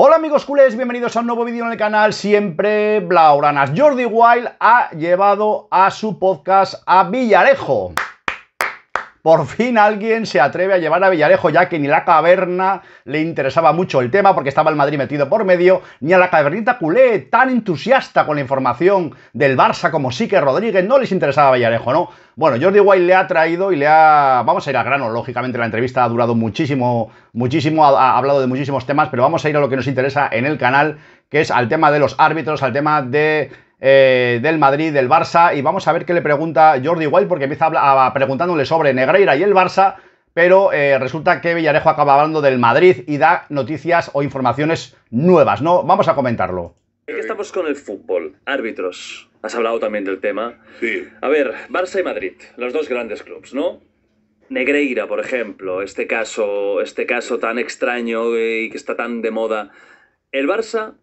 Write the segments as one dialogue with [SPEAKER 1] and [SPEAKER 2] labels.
[SPEAKER 1] Hola amigos culés, bienvenidos a un nuevo vídeo en el canal, siempre Blauranas. Jordi Wild ha llevado a su podcast a Villarejo. Por fin alguien se atreve a llevar a Villarejo, ya que ni la caverna le interesaba mucho el tema porque estaba el Madrid metido por medio, ni a la cavernita culé, tan entusiasta con la información del Barça como sí que Rodríguez, no les interesaba a Villarejo, ¿no? Bueno, Jordi White le ha traído y le ha... Vamos a ir al grano, lógicamente la entrevista ha durado muchísimo, muchísimo, ha hablado de muchísimos temas, pero vamos a ir a lo que nos interesa en el canal, que es al tema de los árbitros, al tema de eh, del Madrid, del Barça, y vamos a ver qué le pregunta Jordi Wild, porque empieza preguntándole sobre Negreira y el Barça, pero eh, resulta que Villarejo acaba hablando del Madrid y da noticias o informaciones nuevas, ¿no? Vamos a comentarlo. Aquí estamos con el fútbol, árbitros. Has hablado también del tema. Sí. A ver, Barça y Madrid, los dos grandes clubes, ¿no? Negreira, por ejemplo, este caso, este caso tan extraño eh, y que está tan de moda. El Barça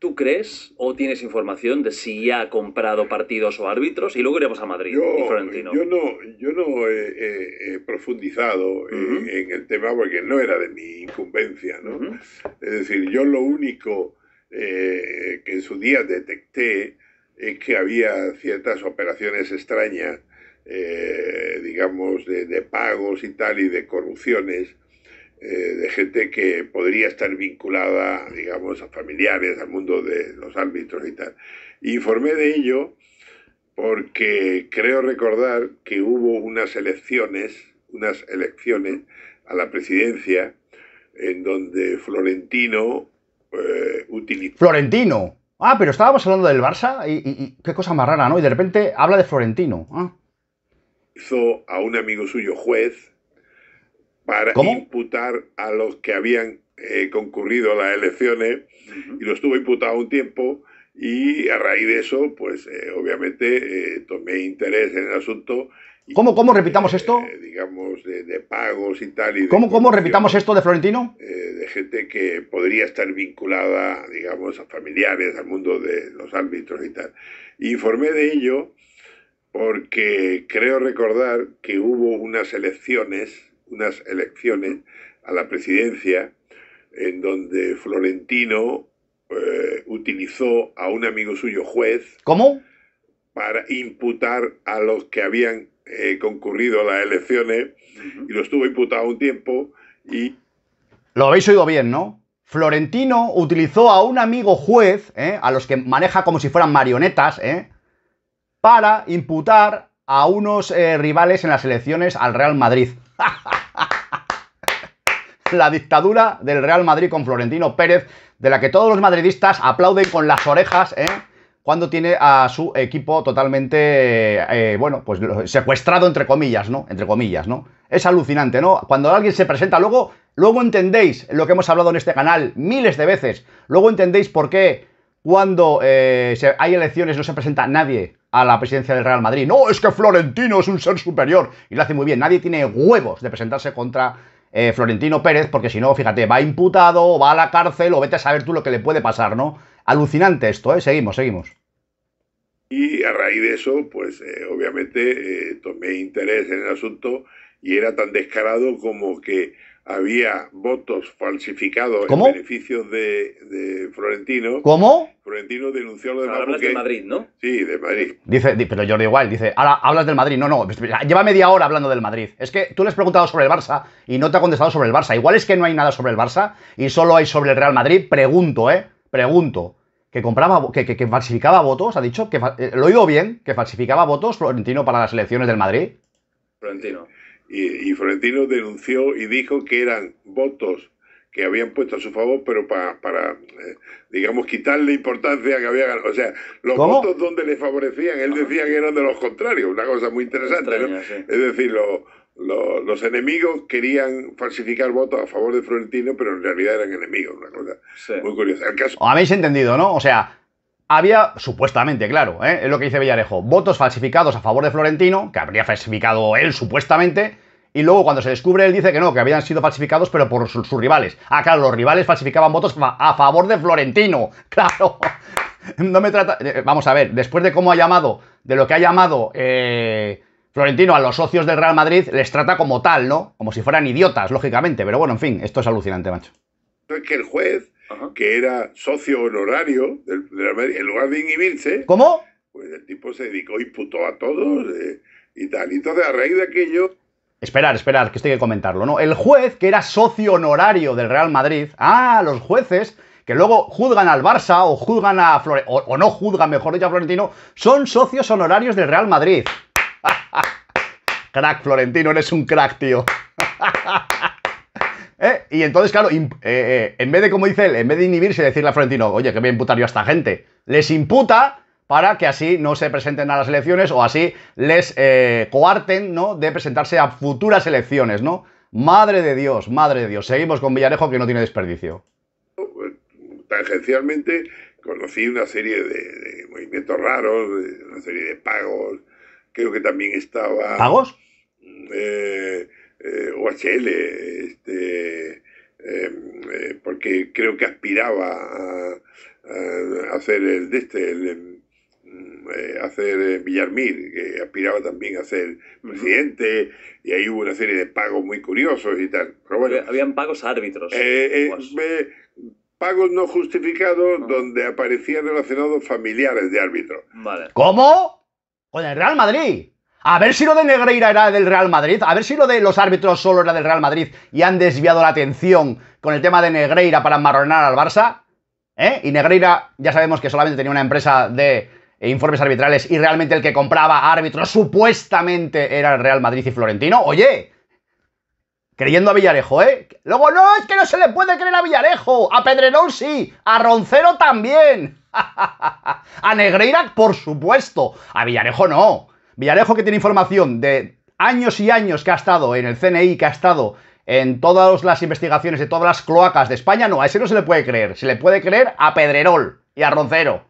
[SPEAKER 1] ¿Tú crees o tienes información de si ya ha comprado partidos o árbitros? Y luego iremos a Madrid y Florentino. Yo
[SPEAKER 2] no, yo no he, profundizado eh, en, el tema porque no era de mi incumbencia, Es decir, yo lo único eh, que en su día detecté es que había ciertas operaciones extrañas, eh, digamos, de, pagos y tal, y de corrupciones eh, de gente que podría estar vinculada, digamos, a familiares, al mundo de los árbitros y tal. Informé de ello porque creo recordar que hubo unas elecciones, unas elecciones a la presidencia en donde Florentino eh, utilizó...
[SPEAKER 1] Florentino. Ah, pero estábamos hablando del Barça y, qué cosa más rara, ¿no? Y de repente habla de Florentino. Ah.
[SPEAKER 2] Hizo a un amigo suyo juez para imputar a los que habían eh, concurrido a las elecciones y lo estuvo imputado un tiempo y a raíz de eso, pues eh, obviamente eh, tomé interés en el asunto.
[SPEAKER 1] ¿Cómo, cómo repitamos esto?
[SPEAKER 2] digamos, de, pagos y tal. Y ¿Cómo, ¿Cómo repitamos
[SPEAKER 1] esto de Florentino?
[SPEAKER 2] de gente que podría estar vinculada, digamos, a familiares, al mundo de los árbitros y tal. Informé de ello porque creo recordar que hubo unas elecciones unas elecciones a la presidencia en donde Florentino eh, utilizó a un amigo suyo juez. ¿Cómo? Para imputar a los que habían eh, concurrido a las elecciones y los tuvo imputado un tiempo y...
[SPEAKER 1] Lo habéis oído bien, ¿no? Florentino utilizó a un amigo juez, ¿eh? a los que maneja como si fueran marionetas, para imputar a unos rivales en las elecciones al Real Madrid. la dictadura del Real Madrid con Florentino Pérez, de la que todos los madridistas aplauden con las orejas, ¿eh? cuando tiene a su equipo totalmente, eh, bueno, pues secuestrado entre comillas, ¿no? Entre comillas, ¿no? Es alucinante, ¿no? Cuando alguien se presenta, luego, luego entendéis lo que hemos hablado en este canal miles de veces, luego entendéis por qué cuando eh, hay elecciones no se presenta nadie a la presidencia del Real Madrid. No, es que Florentino es un ser superior y lo hace muy bien. Nadie tiene huevos de presentarse contra eh, Florentino Pérez, porque si no, fíjate, va imputado, o va a la cárcel o vete a saber tú lo que le puede pasar, ¿no? Alucinante esto, ¿eh? Seguimos, seguimos.
[SPEAKER 2] Y a raíz de eso, pues eh, obviamente eh, tomé interés en el asunto y era tan descarado como que había votos falsificados en beneficio de, Florentino. ¿Cómo? Florentino denunció lo de Hablas Madrid, ¿no? Sí, de Madrid.
[SPEAKER 1] Dice, pero Jordi igual, dice, ahora hablas del Madrid. No, no, pues, lleva media hora hablando del Madrid. Es que tú le has preguntado sobre el Barça y no te ha contestado sobre el Barça. Igual es que no hay nada sobre el Barça y solo hay sobre el Real Madrid. Pregunto, ¿eh? Pregunto. Que compraba, que, falsificaba votos, ha dicho, que eh, lo he oído bien, que falsificaba votos Florentino para las elecciones del Madrid.
[SPEAKER 2] Florentino. Y, Florentino denunció y dijo que eran votos que habían puesto a su favor, pero para, eh, digamos, quitarle importancia que había ganado. O sea, los votos donde le favorecían, él decía que eran de los contrarios, una cosa muy interesante. ¿no? Es decir, los enemigos querían falsificar votos a favor de Florentino, pero en realidad eran enemigos, una cosa muy curiosa.
[SPEAKER 1] habéis entendido, ¿no? O sea, había, supuestamente, claro, ¿eh? es lo que dice Villarejo, votos falsificados a favor de Florentino, que habría falsificado él supuestamente, y luego cuando se descubre él dice que no, que habían sido falsificados pero por sus, rivales. Ah, claro, los rivales falsificaban votos a favor de Florentino, claro. No me trata... Eh, vamos a ver, después de cómo ha llamado, de lo que ha llamado eh, Florentino a los socios del Real Madrid, les trata como tal, ¿no? Como si fueran idiotas, lógicamente, pero bueno, en fin, esto es alucinante, macho.
[SPEAKER 2] Es que el juez que era socio honorario del, Madrid, en lugar de inhibirse. ¿Cómo? Pues el tipo se dedicó y putó a todos eh, y tal. Y entonces, a raíz de aquello.
[SPEAKER 1] Esperar, esperar, que esto hay que comentarlo, ¿no? El juez, que era socio honorario del Real Madrid, ah, los jueces que luego juzgan al Barça o juzgan a Flore o, no juzgan, mejor dicho, a Florentino, son socios honorarios del Real Madrid. crack, Florentino, eres un crack, tío. ¿Eh? Y entonces, claro, eh, eh, en vez de, como dice él, en vez de inhibirse y decirle a Florentino, oye, que voy a imputar yo a esta gente, les imputa para que así no se presenten a las elecciones o así les coarten, ¿no?, de presentarse a futuras elecciones, ¿no? Madre de Dios, madre de Dios. Seguimos con Villarejo que no tiene desperdicio.
[SPEAKER 2] Tangencialmente conocí una serie de, movimientos raros, una serie de pagos. Creo que también estaba... ¿Pagos? Mm, eh, eh, OHL, este, em, eh, porque creo que aspiraba a, hacer el de este, em, mm, hacer eh, eh, Villarmir, que aspiraba también a ser presidente, y ahí hubo una serie de pagos muy curiosos y tal. Habían pagos a árbitros. pagos no justificados ah. donde aparecían relacionados familiares de árbitros. ¿Cómo?
[SPEAKER 1] Con el Real Madrid. A ver si lo de Negreira era del Real Madrid, a ver si lo de los árbitros solo era del Real Madrid y han desviado la atención con el tema de Negreira para amarronar al Barça. ¿Eh? Y Negreira ya sabemos que solamente tenía una empresa de informes arbitrales y realmente el que compraba árbitros supuestamente era el Real Madrid y Florentino. Oye, creyendo a Villarejo, ¿eh? Luego, no, es que no se le puede creer a Villarejo. A pedrenol sí, a Roncero también. a Negreira, por supuesto. A Villarejo no. Villarejo que tiene información de años y años que ha estado en el CNI, que ha estado en todas las investigaciones de todas las cloacas de España, no, a ese no se le puede creer. Se le puede creer a Pedrerol y a Roncero.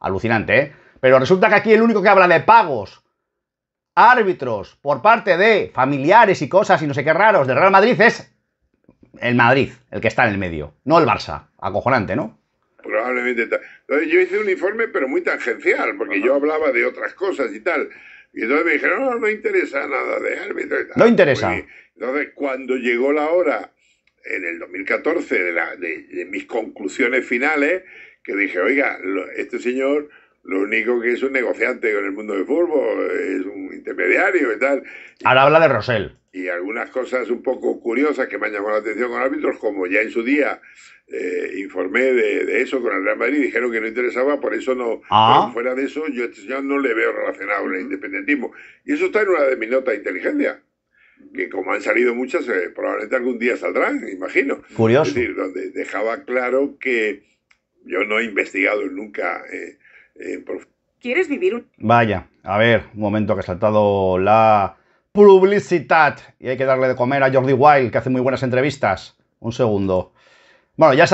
[SPEAKER 1] Alucinante, ¿eh? Pero resulta que aquí el único que habla de pagos, árbitros, por parte de familiares y cosas y no sé qué raros de Real Madrid es el Madrid, el que está en el medio, no el Barça. Acojonante, ¿no?
[SPEAKER 2] Probablemente. Yo hice un informe, pero muy tangencial, porque yo hablaba de otras cosas y tal. Y entonces me dijeron, no, no interesa nada de árbitro y tal. No ah, interesa. entonces, cuando llegó la hora, en el 2014, de, de, mis conclusiones finales, que dije, oiga, este señor lo único que es un negociante con el mundo del fútbol, es un intermediario y tal.
[SPEAKER 1] Ahora habla de Rosell.
[SPEAKER 2] Y algunas cosas un poco curiosas que me han llamado la atención con árbitros, como ya en su día eh, informé de, eso con el Real Madrid, dijeron que no interesaba, por eso no, ah. fuera de eso, yo ya este no le veo relacionado el independentismo. Y eso está en una de mis notas de inteligencia, que como han salido muchas, eh, probablemente algún día saldrán, imagino. Curioso. Es decir, donde dejaba claro que yo no he investigado nunca eh,
[SPEAKER 1] ¿Quieres vivir un...? Vaya, a ver, un momento que ha saltado la publicidad y hay que darle de comer a Jordi Wild, que hace muy buenas entrevistas. Un segundo. Bueno, ya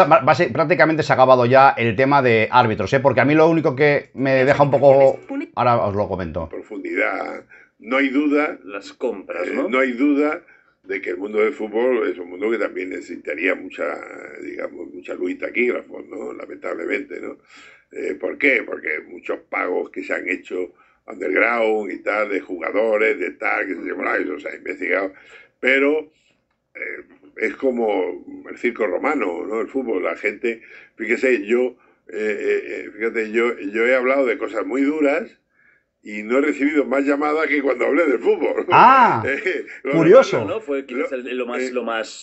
[SPEAKER 1] prácticamente se ha acabado ya el tema de árbitros, ¿eh? porque a mí lo único que me deja un poco... Este ahora os lo comento.
[SPEAKER 2] Profundidad. No hay duda... Las compras, eh, ¿no? no hay duda de que el mundo del fútbol es un mundo que también necesitaría mucha, digamos, mucha luz taquígrafos, ¿no? Lamentablemente, ¿no? Eh, ¿Por qué? Porque muchos pagos que se han hecho underground y tal, de jugadores, de tal, que se, eso se ha investigado, pero... Eh, es como el circo romano, ¿no? El fútbol, la gente, fíjese, yo, eh, eh, eh, fíjate, yo, yo he hablado de cosas muy duras y no he recibido más llamadas que cuando hablé del fútbol. Ah, curioso. no, no, fue lo, más,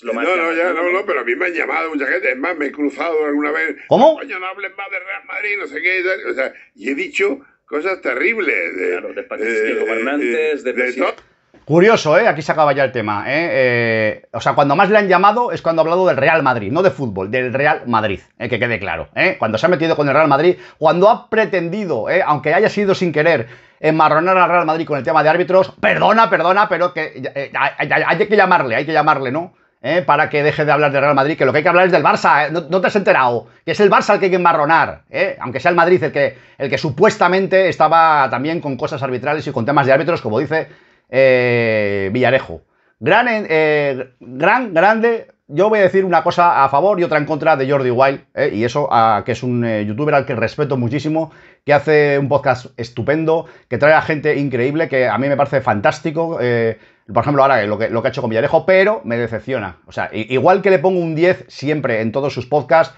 [SPEAKER 2] No, no, no, pero a mí me han llamado mucha gente. Es más, me he cruzado alguna vez.
[SPEAKER 1] ¿Cómo? Coño, no hablen más
[SPEAKER 2] de Real Madrid, no sé qué. Y, he dicho cosas terribles. claro, de, de, gobernantes, de
[SPEAKER 1] Curioso, ¿eh? Aquí se acaba ya el tema. ¿eh? ¿eh? o sea, cuando más le han llamado es cuando ha hablado del Real Madrid, no de fútbol, del Real Madrid, ¿eh? que quede claro. ¿eh? Cuando se ha metido con el Real Madrid, cuando ha pretendido, aunque haya sido sin querer, enmarronar al Real Madrid con el tema de árbitros, perdona, perdona, pero que hay, que llamarle, hay que llamarle, ¿no? para que deje de hablar del Real Madrid, que lo que hay que hablar es del Barça, no, te has enterado, que es el Barça el que hay que enmarronar, aunque sea el Madrid el que, el que supuestamente estaba también con cosas arbitrales y con temas de árbitros, como dice eh, Villarejo. Gran, eh, gran, grande. Yo voy a decir una cosa a favor y otra en contra de Jordi Wild, eh, y eso, que es un eh, youtuber al que respeto muchísimo, que hace un podcast estupendo, que trae a gente increíble, que a mí me parece fantástico. por ejemplo, ahora lo que, lo que ha hecho con Villarejo, pero me decepciona. O sea, igual que le pongo un 10 siempre en todos sus podcasts,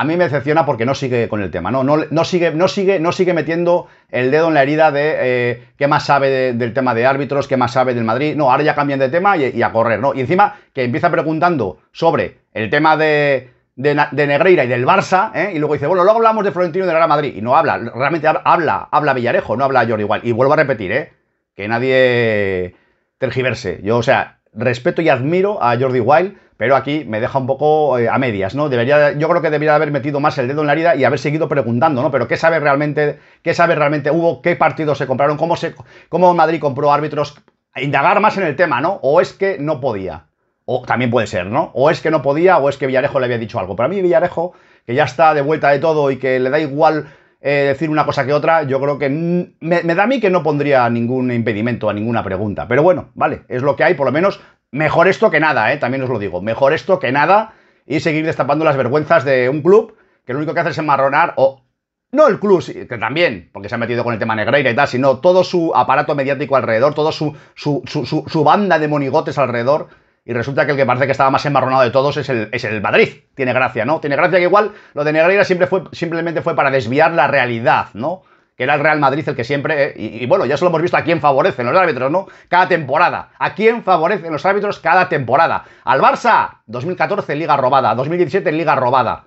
[SPEAKER 1] a mí me decepciona porque no sigue con el tema, ¿no? No, sigue, no, sigue, no sigue metiendo el dedo en la herida de eh, qué más sabe del tema de árbitros, qué más sabe del Madrid. No, ahora ya cambian de tema y, a correr, ¿no? Y encima que empieza preguntando sobre el tema de, Negreira y del Barça, ¿eh? y luego dice, bueno, luego hablamos de Florentino y de Real Madrid. Y no habla, realmente habla, habla Villarejo, no habla Jordi igual. Y vuelvo a repetir, ¿eh? Que nadie tergiverse. Yo, o sea, respeto y admiro a Jordi Wild pero aquí me deja un poco eh, a medias, ¿no? Debería, yo creo que debería haber metido más el dedo en la herida y haber seguido preguntando, ¿no? Pero ¿qué sabe realmente, qué sabe realmente hubo, qué partidos se compraron, cómo, se, cómo Madrid compró árbitros? Indagar más en el tema, ¿no? O es que no podía. O también puede ser, ¿no? O es que no podía o es que Villarejo le había dicho algo. Para mí Villarejo, que ya está de vuelta de todo y que le da igual eh, decir una cosa que otra, yo creo que me, da a mí que no pondría ningún impedimento a ninguna pregunta. Pero bueno, vale, es lo que hay, por lo menos Mejor esto que nada, ¿eh? también os lo digo. Mejor esto que nada y seguir destapando las vergüenzas de un club que lo único que hace es enmarronar o... No el club, que también, porque se ha metido con el tema Negreira y tal, sino todo su aparato mediático alrededor, toda su, su, su, banda de monigotes alrededor. Y resulta que el que parece que estaba más enmarronado de todos es el, es el Madrid. Tiene gracia, ¿no? Tiene gracia que igual lo de Negreira siempre fue, simplemente fue para desviar la realidad, ¿no? era el Real Madrid el que siempre, eh, y, bueno, ya solo hemos visto a quién favorecen los árbitros, ¿no? Cada temporada. ¿A quién favorecen los árbitros cada temporada? Al Barça, 2014 Liga Robada, 2017 Liga Robada.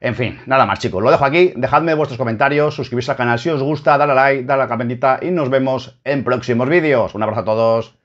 [SPEAKER 1] En fin, nada más chicos, lo dejo aquí, dejadme vuestros comentarios, Suscribiros al canal si os gusta, dale a like, dale la campanita y nos vemos en próximos vídeos. Un abrazo a todos.